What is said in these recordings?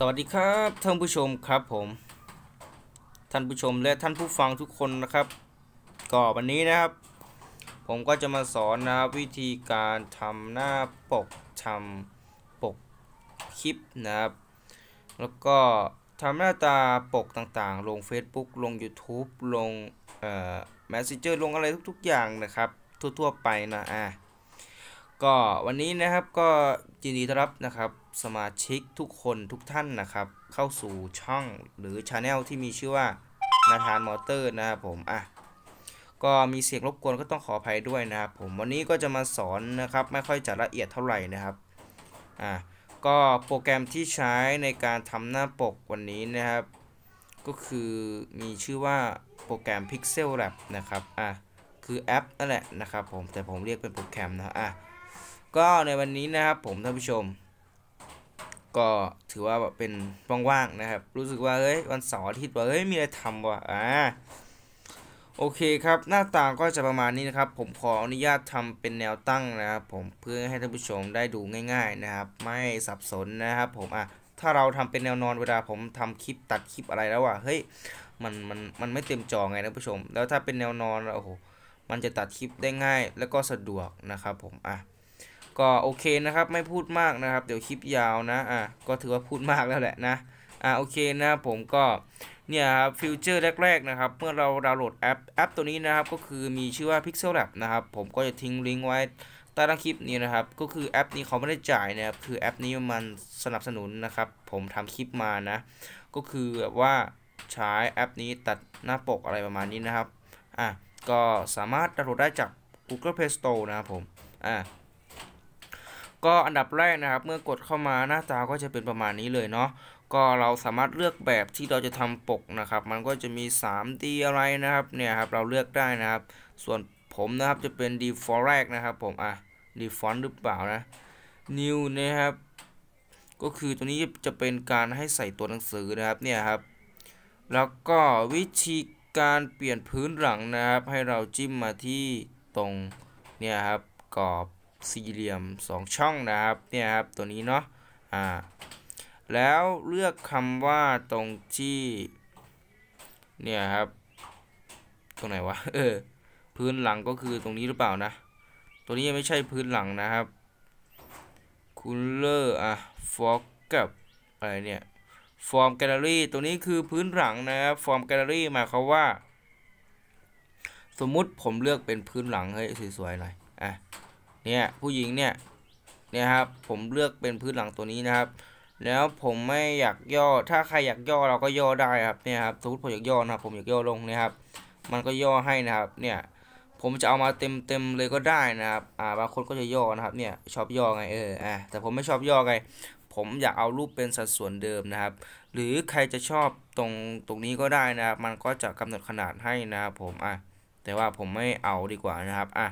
สวัสดีครับท่านผู้ชมครับผมท่านผู้ชมและท่านผู้ฟังทุกคนนะครับก็วันนี้นะครับ ผมก็จะมาสอนนะครับวิธีการทำหน้าปกทำปกคลิปนะครับ แล้วก็ทำหน้าตาปกต่างๆ ลง Facebook ลง YouTube ลงเอ่อ Messenger ลงอะไรทุก ๆ อย่างนะครับทั่วๆไปนะอ่ะก็วันนี้นะครับก็ยินดีต้อนรับนะครับสมาชิกทุกคนทุกท่านนะครับ เข้าสู่ช่องหรือชาแนลที่มีชื่อว่านาธานมอเตอร์นะครับผมอ่ะก็มีเสียงรบกวนก็ต้องขออภัยด้วยนะครับผมวันนี้ก็จะมาสอนนะครับ ไม่ค่อยจะละเอียดเท่าไหร่นะครับอ่ะก็โปรแกรมที่ใช้ในการทำหน้าปกวันนี้นะครับ ก็คือมีชื่อว่าโปรแกรม Pixel Lab นะครับอ่ะคือแอปนั่นแหละนะครับผมแต่ผมเรียกเป็นโปรแกรมนะอ่ะก็ในวันนี้นะครับผมท่านผู้ชมก็ถือว่าแบบเป็นว่างๆนะครับ รู้สึกว่าเฮ้ยวันเสาร์อาทิตย์ว่าเฮ้ยมีอะไรทำวะอ่าโอเคครับหน้าต่างก็จะประมาณนี้นะครับ ผมขออนุญาตทำเป็นแนวตั้งนะครับผมเพื่อให้ท่านผู้ชมได้ดูง่าย ๆนะครับ ไม่สับสนนะครับผมอ่ะถ้าเราทำเป็นแนวนอนเวลาผมทำคลิปตัดคลิปอะไรแล้วว่ะเฮ้ยมันมันมันไม่เต็มจอไงท่านผู้ชม แล้วถ้าเป็นแนวนอนโอ้โหมันจะตัดคลิปได้ง่าย แล้วก็สะดวกนะครับผมอ่ะก็โอเคนะครับ ไม่พูดมากนะครับ เดี๋ยวคลิปยาวนะอ่ะก็ถือว่าพูดมากแล้วแหละนะอ่ะโอเคนะผมก็เนี่ยครับฟิวเจอร์แรก ๆนะครับ เมื่อเราดาวน์โหลดแอปแอปตัวนี้นะครับ ก็คือมีชื่อว่า Pixel Lab นะครับ ผมก็จะทิ้งลิงก์ไว้ใต้ล้าคลิปนี้นะครับ ก็คือแอปนี้เขาไม่ได้จ่ายนะครับคือแอปนี้มันสนับสนุนนะครับ ผมทำคลิปมานะ ก็คือแบบว่าใช้แอปนี้ตัดหน้าปกอะไรประมาณนี้นะครับอ่ะก็สามารถดาวน์โหลดได้จาก Google Play Store นะครับผมอ่ะก็อันดับแรกนะครับเมื่อกดเข้ามาหน้าตาก็จะเป็นประมาณนี้เลยเนาะก็เราสามารถเลือกแบบที่เราจะทำปกนะครับมันก็จะมี 3D อะไรนะครับ เนี่ยครับเราเลือกได้นะครับ ส่วนผมนะครับจะเป็น default แรกนะครับผมอ่ะ default หรือเปล่านะ new นะครับ ก็คือตัวนี้จะเป็นการให้ใส่ตัวหนังสือนะครับเนี่ยครับแล้วก็วิธีการเปลี่ยนพื้นหลังนะครับ ให้เราจิ้มมาที่ตรงเนี่ยครับกรอบสี่เหลี่ยม2ช่องนะครับ เนี่ยครับตัวนี้เนาะอ่าแล้วเลือกคำว่าตรงที่ เนี่ยครับ ตรงไหนวะเออพื้นหลังก็คือตรงนี้หรือเปล่านะ ตัวนี้ยังไม่ใช่พื้นหลังนะครับคูลเลอร์อ่ะฟอกกับอะไรเนี่ยฟอร์มแกลเลอรี่ตัวนี้คือพื้นหลังนะครับฟอร์มแกลเลอรี่หมายความว่า สมมุติผมเลือกเป็นพื้นหลังเฮ้ย สวยๆหน่อยอ่ะเนี่ยผู้หญิงเนี่ยเนี่ยครับผมเลือกเป็นพื้นหลังตัวนี้นะครับ แล้วผมไม่อยากย่อ ถ้าใครอยากย่อเราก็ย่อได้ครับเนี่ยครับสมมติผมอยากย่อนะครับ ผมอยากย่อลงนะครับ มันก็ย่อให้นะครับเนี่ยผมจะเอามาเต็มเต็มเลยก็ได้นะครับอ่าบางคนก็จะย่อนะครับเนี่ยชอบย่อไงเอออ่าแต่ผมไม่ชอบย่อไง ผมอยากเอารูปเป็นสัดส่วนเดิมนะครับ หรือใครจะชอบตรงตรงนี้ก็ได้นะครับ มันก็จะกำหนดขนาดให้นะครับผมอ่ะแต่ว่าผมไม่เอาดีกว่านะครับอ่ะ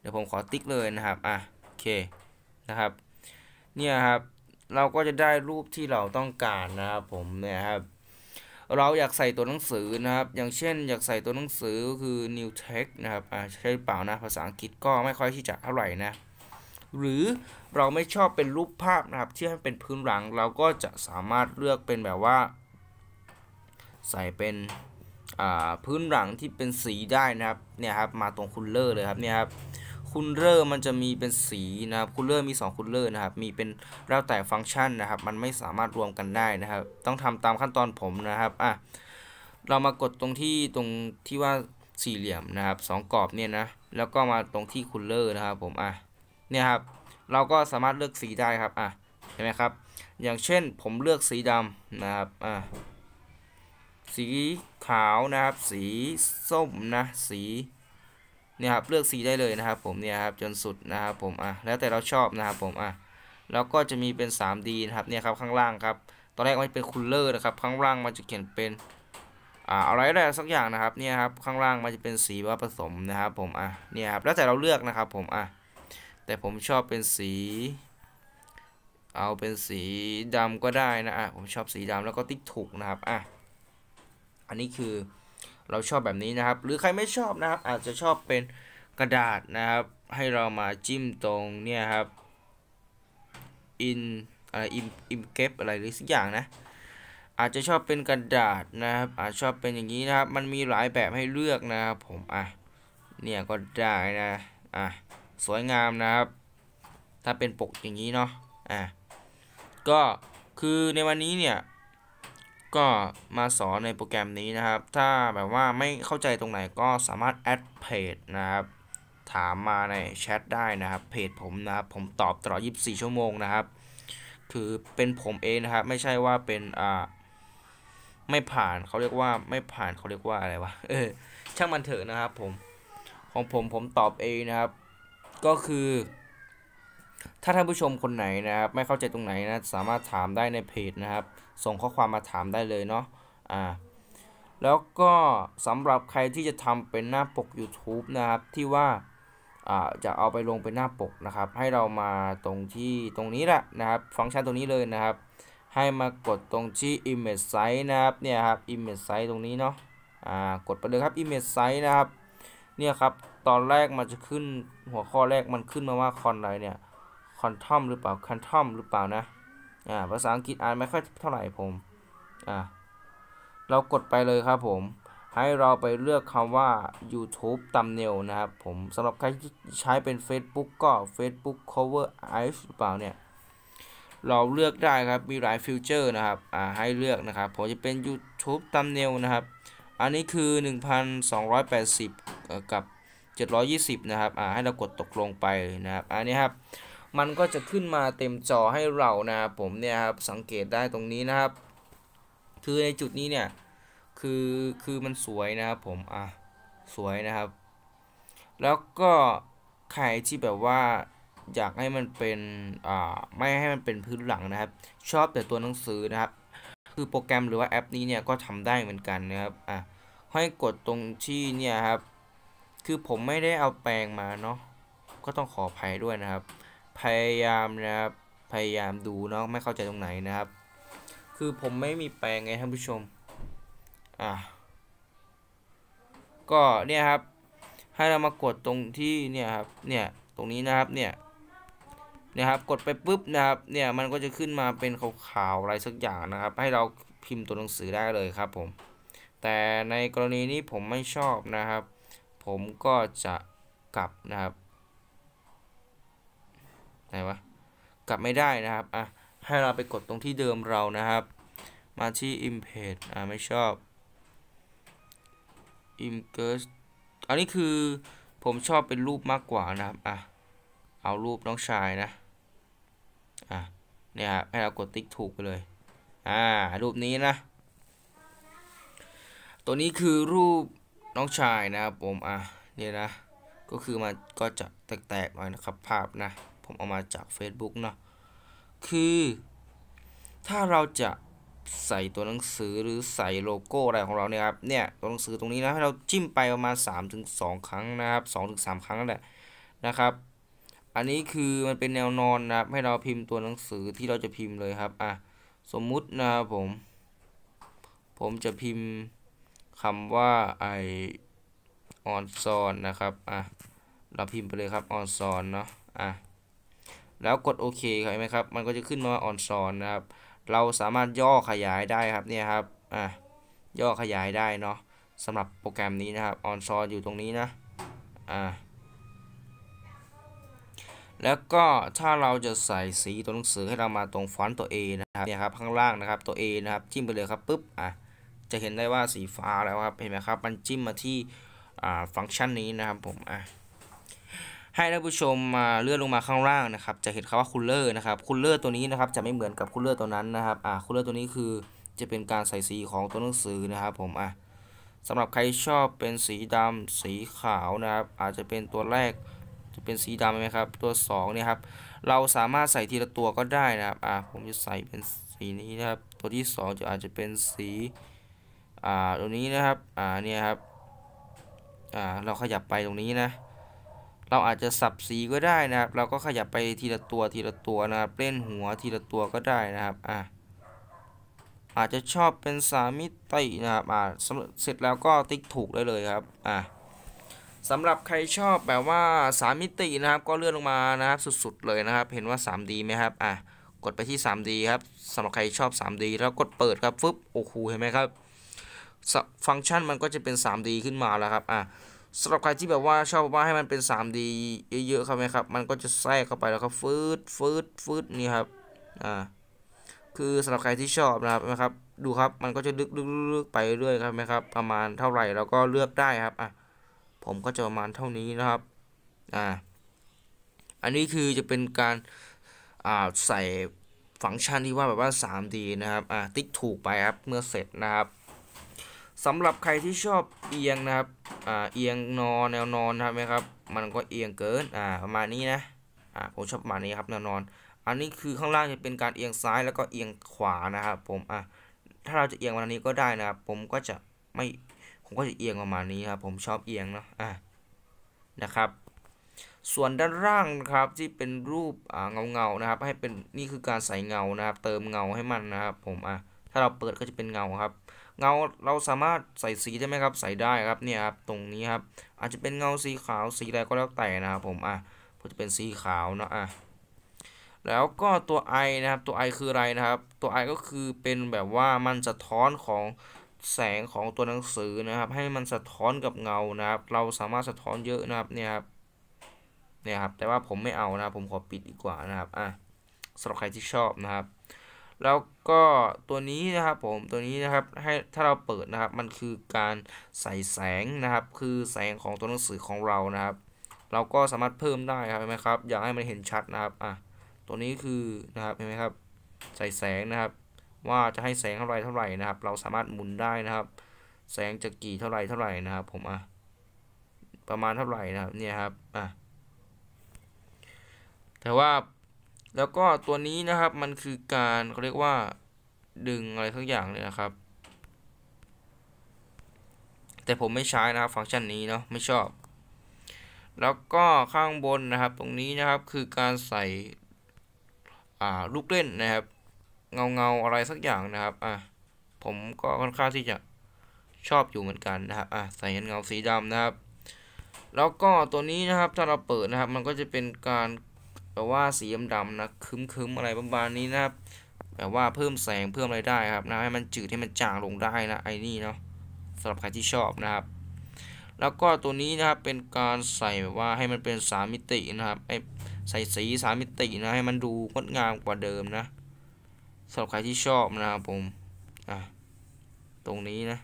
เดี๋ยวผมขอติ๊กเลยนะครับ อ่ะ โอเค นะครับ เนี่ยครับ เราก็จะได้รูปที่เราต้องการนะครับผมเนี่ยครับ เราอยากใส่ตัวหนังสือนะครับ อย่างเช่นอยากใส่ตัวหนังสือก็คือ new text นะครับ อ่าใช่เปล่านะภาษาอังกฤษก็ไม่ค่อยที่จะเท่าไหร่นะ หรือเราไม่ชอบเป็นรูปภาพนะครับ ที่ให้เป็นพื้นหลังเราก็จะสามารถเลือกเป็นแบบว่า ใส่เป็น อ่าพื้นหลังที่เป็นสีได้นะครับ เนี่ยครับมาตรงคุณเลอร์เลยครับเนี่ยครับคูลเลอร์มันจะมีเป็นสีนะครับคูลเลอร์มี2คูลเลอร์นะครับ มีเป็นแล้วแต่ฟังก์ชันนะครับ มันไม่สามารถรวมกันได้นะครับ ต้องทำตามขั้นตอนผมนะครับ อ่ะ เรามากดตรงที่ตรงที่ว่าสี่เหลี่ยมนะครับ 2กรอบเนี่ยนะ แล้วก็มาตรงที่คูลเลอร์นะครับ ผม อ่ะ เนี่ยครับ เราก็สามารถเลือกสีได้ ครับ อ่ะเห็นไหมครับ อย่างเช่นผมเลือกสีดำนะครับ อ่ะ สีขาวนะครับ สีส้มนะ สีเนี่ยครับเลือกสีได้เลยนะครับผมเนี่ยครับจนสุดนะครับผมอ่ะแล้วแต่เราชอบนะครับผมอ่ะแล้วก็จะมีเป็น 3D นะครับเนี่ยครับข้างล่างครับตอนแรกมันเป็นคูลเลอร์นะครับ ข้างล่างมันจะเขียนเป็นอ่าอะไรได้สักอย่างนะครับเนี่ยครับข้างล่างมันจะเป็นสีว่าผสมนะครับผมอ่ะเนี่ยครับแล้วแต่เราเลือกนะครับผมอ่ะแต่ผมชอบเป็นสี เอาเป็นสีดำก็ได้นะอ่ะผมชอบสีดำแล้วก็ติ๊กถูกนะครับอ่ะอันนี้คือเราชอบแบบนี้นะครับ หรือใครไม่ชอบนะครับอาจจะชอบเป็นกระดาษนะครับ ให้เรามาจิ้มตรงเนี่ยครับ in อะไรอิมอิมเก็บอะไรหรือสักอย่างนะอาจจะชอบเป็นกระดาษนะครับ อาจชอบเป็นอย่างนี้นะครับ มันมีหลายแบบให้เลือกนะครับผมอ่ะเนี่ยก็ได้นะอ่ะสวยงามนะครับ ถ้าเป็นปกอย่างนี้เนาะอ่ะก็คือในวันนี้เนี่ยก็มาสอนในโปรแกรมนี้นะครับ ถ้าแบบว่าไม่เข้าใจตรงไหนก็สามารถแอดเพจนะครับ ถามมาในแชทได้นะครับ เพจผมนะครับผมตอบตลอด24 ชั่วโมงนะครับ คือเป็นผมเองนะครับ ไม่ใช่ว่าเป็นอ่าไม่ผ่านเขาเรียกว่าไม่ผ่านเขาเรียกว่าอะไรวะ เออ ช่างมันเถอะนะครับ ผมของผมผมตอบเองนะครับ ก็คือ ถ้าท่านผู้ชมคนไหนนะครับ ไม่เข้าใจตรงไหนนะ สามารถถามได้ในเพจนะครับส่งข้อความมาถามได้เลยเนาะ อ่า แล้วก็สำหรับใครที่จะทำเป็นหน้าปก YouTube นะครับที่ว่า อ่าจะเอาไปลงเป็นหน้าปกนะครับ ให้เรามาตรงที่ตรงนี้แหละนะครับฟังก์ชันตรงนี้เลยนะครับ ให้มากดตรงที่ image size นะครับเนี่ยครับ image size ตรงนี้เนาะ อ่า กดไปเลยครับ image size นะครับ เนี่ยครับตอนแรกมันจะขึ้นหัวข้อแรกมันขึ้นมาว่าคอนอะไรเนี่ยคอนทอมหรือเปล่าคอนทอมหรือเปล่านะอ่าภาษาอังกฤษอ่านไม่ค่อยเท่าไหร่ผมอ่าเรากดไปเลยครับผมให้เราไปเลือกคำว่า YouTube ตำเน n นะครับผมสำหรับใครที่ใช้เป็น Facebook ก็ Facebook cover i หรือเปล่าเนี่ยเราเลือกได้ครับ มีหลายฟิวเจอร์นะครับอ่าให้เลือกนะครับ ผมจะเป็น YouTube ตำเน n นะครับ อันนี้คือ 1280 กับ 720 นะครับอ่าให้เรากดตกลงไปนะครับ อันนี้ครับมันก็จะขึ้นมาเต็มจอให้เรานะครับผมเนี่ยครับสังเกตได้ตรงนี้นะครับคือในจุดนี้เนี่ยคือคือมันสวยนะครับผมอ่ะสวยนะครับ แล้วก็ใครที่แบบว่าอยากให้มันเป็นอ่าไม่ให้มันเป็นพื้นหลังนะครับ ชอบแต่ตัวหนังสือนะครับ คือโปรแกรมหรือว่าแอปนี้เนี่ยก็ทำได้เหมือนกันนะครับอ่ะให้กดตรงที่เนี่ยครับ คือผมไม่ได้เอาแปลงมาเนาะก็ต้องขออภัยด้วยนะครับพยายามนะครับพยายามดูเนาะไม่เข้าใจตรงไหนนะครับ คือผมไม่มีแปลงไงท่านผู้ชมอ่ะก็เนี่ยครับให้เรามากดตรงที่เนี่ยครับเนี่ย ตรงนี้นะครับเนี่ยนะครับกดไปปุ๊บนะครับเนี่ยมันก็จะขึ้นมาเป็นขาวๆอะไรสักอย่างนะครับ ให้เราพิมพ์ตัวหนังสือได้เลยครับผม แต่ในกรณีนี้ผมไม่ชอบนะครับ ผมก็จะกลับนะครับไหนวะกลับไม่ได้นะครับ อ่ะให้เราไปกดตรงที่เดิมเรานะครับ มาที่ i m p a c t อ่ะไม่ชอบ i m p e r s อันนี้คือผมชอบเป็นรูปมากกว่านะครับ อ่ะเอารูปน้องชายนะอ่ะเนี่ยครับให้เรากดติ๊กถูกไปเลย อ่า รูปนี้นะ ตัวนี้คือรูปน้องชายนะครับ ผม อ่ะเนี่ยนะ ก็คือมันก็จะแตกๆหน่อยนะครับภาพนะผมเอามาจาก Facebook เนาะคือ ถ้าเราจะใส่ตัวหนังสือหรือใส่โลโก้อะไรของเราเนี่ยครับ เนี่ยตัวหนังสือตรงนี้นะให้เราจิ้มไปประมาณ3-2ครั้งนะครับ2-3ครั้งนั่นแหละนะครับ อันนี้คือมันเป็นแนวนอนนะให้เราพิมพ์ตัวหนังสือที่เราจะพิมพ์เลยครับอ่ะสมมุตินะครับผม ผมจะพิมพ์คำว่าไอออนซอนนะครับอ่ะเราพิมพ์ไปเลยครับออนซอนเนาะอ่ะแล้วกดโอเคเห็นไหมครับมันก็จะขึ้นมาออนซอนนะครับ เราสามารถย่อขยายได้ครับเนี่ยครับอ่ะย่อขยายได้เนาะสำหรับโปรแกรมนี้นะครับออนซอนอยู่ตรงนี้นะอ่ะแล้วก็ถ้าเราจะใส่สีตัวหนังสือให้เรามาตรงฟอนต์ตัว A นะครับเนี่ยครับข้างล่างนะครับตัว A นะครับ จิ้มไปเลยครับปุ๊บอ่ะจะเห็นได้ว่าสีฟ้าแล้วครับเห็นไหมครับมันจิ้มมาที่ฟังก์ชันนี้นะครับผมอ่ะให้ท่านผู้ชมมาเลื่อนลงมาข้างล่างนะครับจะเห็นคำว่าคูลเลอร์นะครับคูลเลอร์ตัวนี้นะครับ จะไม่เหมือนกับคูลเลอร์ตัวนั้นนะครับอ่าคูลเลอร์ตัวนี้คือจะเป็นการใส่สีของตัวหนังสือนะครับ ผมอ่ะสำหรับใครชอบเป็นสีดำสีขาวนะครับ อาจจะเป็นตัวแรก จะเป็นสีดำไหมครับ ตัว2เนี่ยครับ เราสามารถใส่ทีละตัวก็ได้นะครับอ่าผมจะใส่เป็นสีนี้นะครับ ตัวที่ 2 จะอาจจะเป็นสีอ่าตัวนี้นะครับอ่าเนี่ยครับอ่าเราขยับไปตรงนี้นะเราอาจจะสับสีก็ได้นะครับ เราก็ขยับไปทีละตัวทีละตัวนะครับเล่นหัวทีละตัวก็ได้นะครับ อ่ะอาจจะชอบเป็นสามิตินะครับ อ่าเสร็จแล้วก็ติ๊กถูกได้เลยครับ อ่ะสำหรับใครชอบแบบว่าสามิตินะครับ ก็เลื่อนลงมานะครับ สุดๆ เลยนะครับ เห็นว่า 3D ไหมครับ อ่ะกดไปที่ 3D ครับสำหรับใครชอบ 3D แล้วกดเปิดครับ ฟึบโอ้โหเห็นไหมครับ ฟังก์ชันมันก็จะเป็น 3D ขึ้นมาแล้วครับ อ่ะสำหรับใครที่แบบว่าชอบว่าให้มันเป็น 3D เยอะๆครับไหมครับมันก็จะแทรกเข้าไปแล้วก็ฟืดฟืดฟืดนี่ครับอ่าคือสำหรับใครที่ชอบนะครับนะครับ ดูครับมันก็จะลึกๆไปเรื่อยครับไหมครับประมาณเท่าไหร่เราก็เลือกได้ครับอ่ะผมก็จะประมาณเท่านี้นะครับอ่าอันนี้คือจะเป็นการอ่าใส่ฟังก์ชันที่ว่าแบบว่า 3D นะครับอ่าติ๊กถูกไปครับเมื่อเสร็จนะครับสำหรับใครที่ชอบเอียงนะครับ อ่า เอียงนอน แนวนอนนะครับไหมครับ มันก็เอียงเกิน อ่า ประมาณนี้นะ อ่า ผมชอบประมาณนี้ครับ แนวนอน อันนี้คือข้างล่างจะเป็นการเอียงซ้ายแล้วก็เอียงขวานะครับ ผม อ่ถ้าเราจะเอียงประมาณนี้ก็ได้นะครับ ผมก็จะไม่ ผมก็จะเอียงประมาณนี้ครับ ผมชอบเอียงเนาะ อ่นะครับ ส่วนด้านล่างนะครับที่เป็นรูปเงาเงานะครับ ให้เป็น นี่คือการใส่เงานะครับ เติมเงาให้มันนะครับผม อ่ถ้าเราเปิดก็จะเป็นเงาครับเงาเราสามารถใส่สีได้ไหมครับใส่ได้ครับเนี่ยครับตรงนี้ครับอาจจะเป็นเงาสีขาวสีอะไรก็แล้วแต่นะครับผมอ่ะผมจะเป็นสีขาวนะอ่ะแล้วก็ตัว i นะครับ ตัว i คืออะไรนะครับ ตัว i ก็คือเป็นแบบว่ามันสะท้อนของแสงของตัวหนังสือนะครับให้มันสะท้อนกับเงานะครับ เราสามารถสะท้อนเยอะนะครับเนี่ยครับเนี่ยครับแต่ว่าผมไม่เอานะผมขอปิดดีกว่านะครับอ่ะสำหรับใครที่ชอบนะครับแล้วก็ตัวนี้นะครับผมตัวนี้นะครับให้ถ้าเราเปิดนะครับ มันคือการใส่แสงนะครับ คือแสงของตัวหนังสือของเรานะครับ เราก็สามารถเพิ่มได้ครับเห็นไหมครับอยากให้มันเห็นชัดนะครับอ่ะตัวนี้คือนะครับเห็นไหมครับ ใส่แสงนะครับ ว่าจะให้แสงเท่าไรเท่าไหร่นะครับ เราสามารถหมุนได้นะครับ แสงจะกี่เท่าไรเท่าไหร่นะครับ ผมอ่ะประมาณเท่าไหร่นะครับเนี่ยครับอ่ะแต่ว่าแล้วก็ตัวนี้นะครับมันคือการเขาเรียกว่าดึงอะไรสักอย่างเลยนะครับ แต่ผมไม่ใช้นะครับ ฟังก์ชันนี้เนาะไม่ชอบ แล้วก็ข้างบนนะครับตรงนี้นะครับคือการใส่ลูกเล่นนะครับ เงาเงาอะไรสักอย่างนะครับอ่ะผมก็ค่อนข้างที่จะชอบอยู่เหมือนกันนะครับอ่ะใส่เงาสีดำนะครับ แล้วก็ตัวนี้นะครับถ้าเราเปิดนะครับ มันก็จะเป็นการแบบว่าสีดำๆนะคึมๆอะไรประมาณนี้นะครับแบบว่าเพิ่มแสงเพิ่มอะไรได้ครับนะให้มันจืดให้มันจางลงได้นะไอ้นี่เนาะสำหรับใครที่ชอบนะครับ แล้วก็ตัวนี้นะครับเป็นการใส่แบบว่าให้มันเป็นสามมิตินะครับไอใส่สีสามมิตินะให้มันดูงดงามกว่าเดิมนะสำหรับใครที่ชอบนะครับผมอ่ะตรงนี้นะ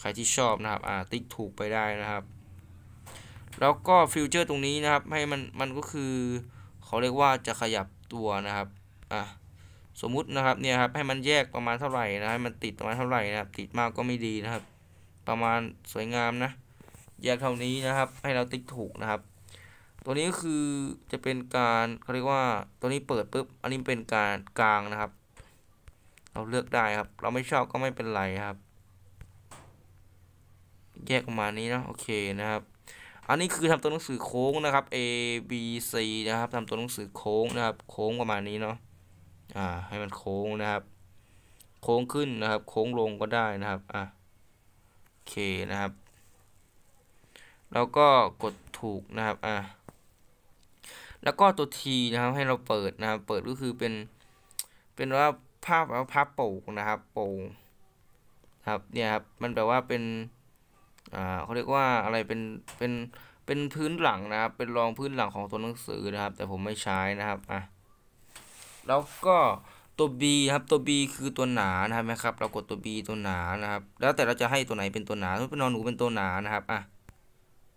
ใครที่ชอบนะครับอ่าติ๊กถูกไปได้นะครับแล้วก็ฟิวเจอร์ตรงนี้นะครับให้มันมันก็คือเขาเรียกว่าจะขยับตัวนะครับอ่ะสมมุตินะครับเนี่ยครับให้มันแยกประมาณเท่าไหร่นะให้มันติดประมาณเท่าไหร่นะครับติดมากก็ไม่ดีนะครับ ประมาณสวยงามนะ แยกเท่านี้นะครับให้เราติ๊กถูกนะครับ ตัวนี้ก็คือจะเป็นการเขาเรียกว่าตัวนี้เปิดปุ๊บอันนี้เป็นการกลางนะครับ เราเลือกได้ครับ เราไม่ชอบก็ไม่เป็นไรครับ แยกประมาณนี้นะโอเคนะครับอันนี้คือทำตัวหนังสือโค้งนะครับ A B C นะครับ ทำตัวหนังสือโค้งนะครับ โค้งประมาณนี้เนาะ อ่า ให้มันโค้งนะครับ โค้งขึ้นนะครับ โค้งลงก็ได้นะครับ อ่ะโอเคนะครับ แล้วก็กดถูกนะครับ อ่ะแล้วก็ตัว T นะครับ ให้เราเปิดนะครับ เปิดก็คือเป็น เป็นว่าภาพล้าภาพโป่งนะครับ โป่ง ครับ เนี่ยครับ มันแปลว่าเป็นอ่าเขาเรียกว่าอะไรเป็นเป็นเป็นพื้นหลังนะครับ เป็นรองพื้นหลังของตัวหนังสือนะครับ แต่ผมไม่ใช้นะครับอ่ะแล้วก็ตัว B ครับตัว B คือตัวหนานะครับนะครับ เรากดตัว B ตัวหนานะครับ แล้วแต่เราจะให้ตัวไหนเป็นตัวหนาาเป็นนอนหนูเป็นตัวหนานะครับอ่ะ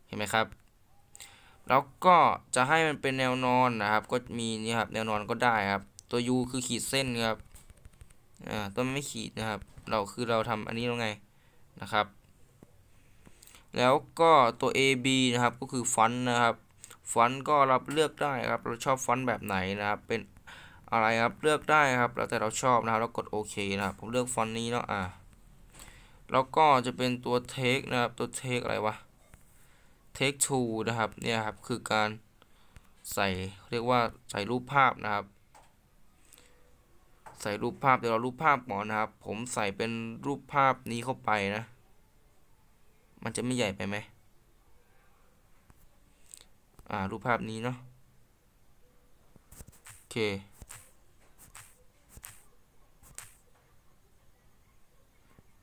เห็นไหมครับ แล้วก็จะให้มันเป็นแนวนอนนะครับ ก็มีนี่ครับแนวนอนก็ได้ครับ ตัว U คือขีดเส้นครับอ่าตัวไม่ขีดนะครับ เราคือเราทำอันนี้ยลงไงนะครับแล้วก็ตัว AB นะครับก็คือฟอนต์นะครับ ฟอนต์ก็เราเลือกได้ครับ เราชอบฟอนต์แบบไหนนะครับ เป็นอะไรครับเลือกได้ครับแล้วแต่เราชอบนะครับ แล้วกดโอเคนะครับผมเลือกฟอนต์นี้เนาะอ่ะแล้วก็จะเป็นตัวเทคนะครับตัวเทคอะไรวะเทคทูนะครับ เนี่ยครับคือการใส่เรียกว่าใส่รูปภาพนะครับ ใส่รูปภาพ เดี๋ยวเรารูปภาพก่อนนะครับ ผมใส่เป็นรูปภาพนี้เข้าไปนะมันจะไม่ใหญ่ไปไหม อ่า รูปภาพนี้เนาะ โอเค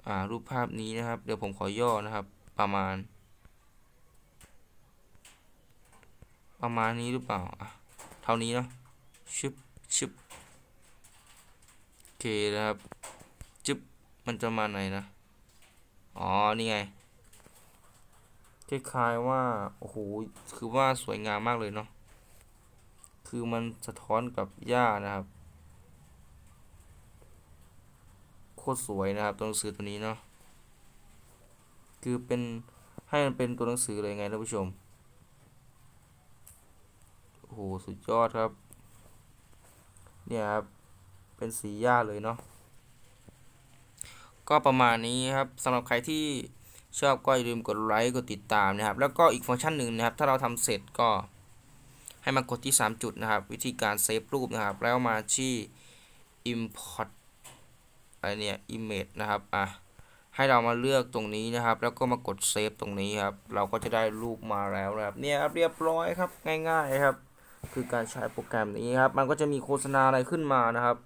อ่า รูปภาพนี้นะครับ เดี๋ยวผมขอย่อนะครับ ประมาณ ประมาณนี้หรือเปล่า อ่ะ เท่านี้เนาะชึบชึบโอเคนะครับจึบมันจะมาไหนนะ อ๋อ นี่ไงคล้ายๆว่า โอ้โห คือว่าสวยงามมากเลยเนาะ คือมันสะท้อนกับหญ้านะครับ โคตรสวยนะครับตัวหนังสือตัวนี้เนาะ คือเป็น ให้มันเป็นตัวหนังสือเลยไงท่านผู้ชม โอ้โห สุดยอดครับ เนี่ยครับ เป็นสีหญ้าเลยเนาะ ก็ประมาณนี้ครับสำหรับใครที่ชอบก็อย่าลืมกดไลค์กดติดตามนะครับแล้วก็อีกฟังก์ชันหนึ่งนะครับ ถ้าเราทำเสร็จก็ให้มากดที่3จุดนะครับวิธีการเซฟรูปนะครับแล้วมาที่ import อะไรเนี่ย image นะครับอ่ะให้เรามาเลือกตรงนี้นะครับ แล้วก็มากดเซฟตรงนี้ครับ เราก็จะได้รูปมาแล้วนะครับเนี่ยเรียบร้อยครับง่ายๆครับ คือการใช้โปรแกรมนี้ครับ มันก็จะมีโฆษณาอะไรขึ้นมานะครับ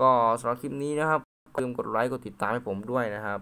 ก็สำหรับคลิปนี้นะครับอย่าลืมกดไลค์กดติดตามให้ผมด้วยนะครับ